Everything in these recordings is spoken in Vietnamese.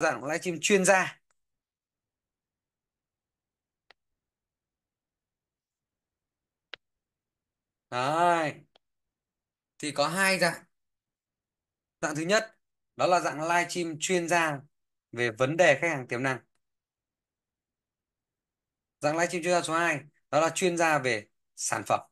dạng livestream chuyên gia Đấy. Thì có hai dạng. Dạng thứ nhất đó là dạng livestream chuyên gia về vấn đề khách hàng tiềm năng. Dạng livestream chuyên gia số 2 đó là chuyên gia về sản phẩm.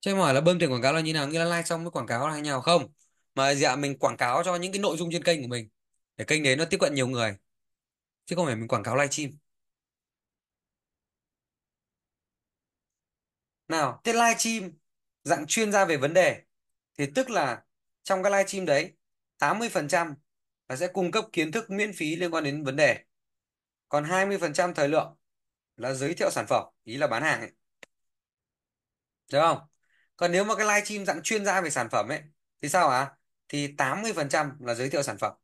Cho em hỏi là bơm tiền quảng cáo là như nào? Nghĩa là like xong mới quảng cáo là như nào không? Mà dạ mình quảng cáo cho những cái nội dung trên kênh của mình để kênh đấy nó tiếp cận nhiều người chứ không phải mình quảng cáo live stream Nào, thế stream dạng chuyên gia về vấn đề thì tức là trong cái live stream đấy 80% là sẽ cung cấp kiến thức miễn phí liên quan đến vấn đề. Còn 20% thời lượng là giới thiệu sản phẩm, ý là bán hàng ấy. Được không? còn nếu mà cái live stream dạng chuyên gia về sản phẩm ấy thì sao ạ à? thì 80% là giới thiệu sản phẩm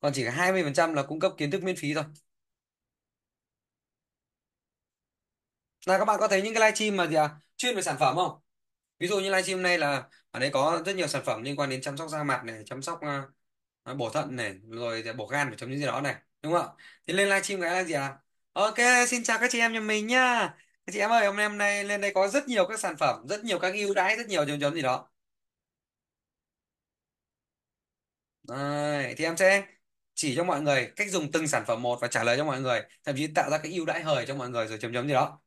còn chỉ có 20% là cung cấp kiến thức miễn phí thôi là các bạn có thấy những cái live stream mà gì à chuyên về sản phẩm không ví dụ như live livestream này là ở đây có rất nhiều sản phẩm liên quan đến chăm sóc da mặt này chăm sóc uh, bổ thận này rồi bổ gan và chấm những gì đó này đúng không ạ thì lên stream cái là gì à ok xin chào các chị em nhà mình nhá Thế chị em ơi hôm nay hôm nay lên đây có rất nhiều các sản phẩm rất nhiều các ưu đãi rất nhiều chấm chấm gì đó Đấy, thì em sẽ chỉ cho mọi người cách dùng từng sản phẩm một và trả lời cho mọi người thậm chí tạo ra cái ưu đãi hời cho mọi người rồi chấm chấm gì đó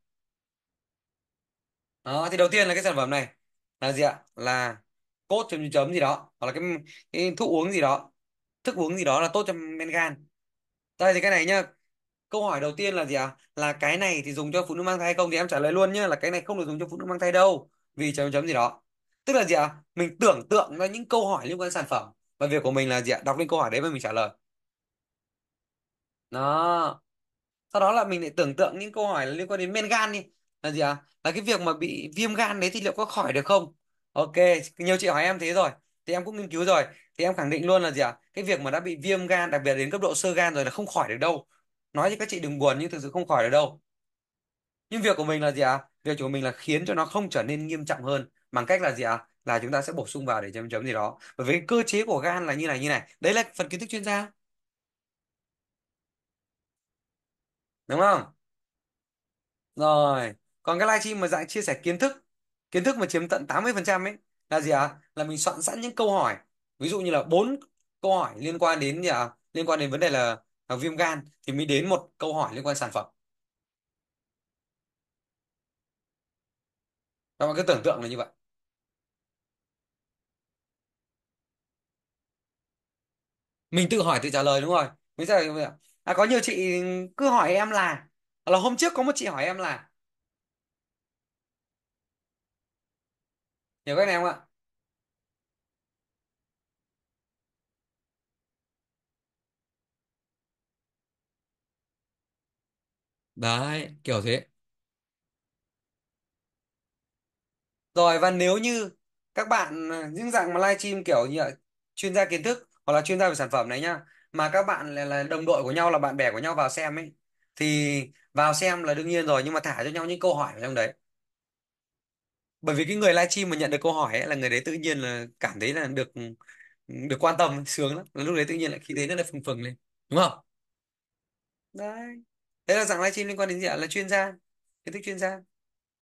đó thì đầu tiên là cái sản phẩm này là gì ạ là cốt chấm chấm chấm gì đó hoặc là cái, cái thuốc uống gì đó thức uống gì đó là tốt cho men gan đây thì cái này nhá Câu hỏi đầu tiên là gì ạ? Là cái này thì dùng cho phụ nữ mang thai hay không thì em trả lời luôn nhé là cái này không được dùng cho phụ nữ mang thai đâu. Vì chấm chấm gì đó. Tức là gì ạ? Mình tưởng tượng ra những câu hỏi liên quan đến sản phẩm và việc của mình là gì ạ? Đọc lên câu hỏi đấy và mình trả lời. Đó. Sau đó là mình lại tưởng tượng những câu hỏi liên quan đến men gan đi. Là gì ạ? Là cái việc mà bị viêm gan đấy thì liệu có khỏi được không? Ok, nhiều chị hỏi em thế rồi. Thì em cũng nghiên cứu rồi. Thì em khẳng định luôn là gì ạ? Cái việc mà đã bị viêm gan đặc biệt đến cấp độ sơ gan rồi là không khỏi được đâu nói thì các chị đừng buồn nhưng thực sự không khỏi được đâu nhưng việc của mình là gì ạ à? việc của mình là khiến cho nó không trở nên nghiêm trọng hơn bằng cách là gì ạ à? là chúng ta sẽ bổ sung vào để chấm chấm gì đó bởi vì cơ chế của gan là như này như này đấy là phần kiến thức chuyên gia đúng không rồi còn cái livestream mà dạng chia sẻ kiến thức kiến thức mà chiếm tận 80% ấy là gì ạ à? là mình soạn sẵn những câu hỏi ví dụ như là bốn câu hỏi liên quan đến gì ạ à? liên quan đến vấn đề là và viêm gan thì mới đến một câu hỏi liên quan sản phẩm các bạn cứ tưởng tượng là như vậy mình tự hỏi tự trả lời đúng rồi mình sẽ là à, có nhiều chị cứ hỏi em là là hôm trước có một chị hỏi em là nhiều cái này không ạ đấy kiểu thế Rồi và nếu như các bạn à, những dạng mà livestream kiểu như là chuyên gia kiến thức hoặc là chuyên gia về sản phẩm này nhá mà các bạn là, là đồng đội của nhau là bạn bè của nhau vào xem ấy thì vào xem là đương nhiên rồi nhưng mà thả cho nhau những câu hỏi ở trong đấy bởi vì cái người livestream mà nhận được câu hỏi ấy, là người đấy tự nhiên là cảm thấy là được được quan tâm sướng lắm lúc đấy tự nhiên lại khi thế rất là phừng phừng lên đúng không đấy đấy là dạng livestream liên quan đến gì ạ là chuyên gia kiến thức chuyên gia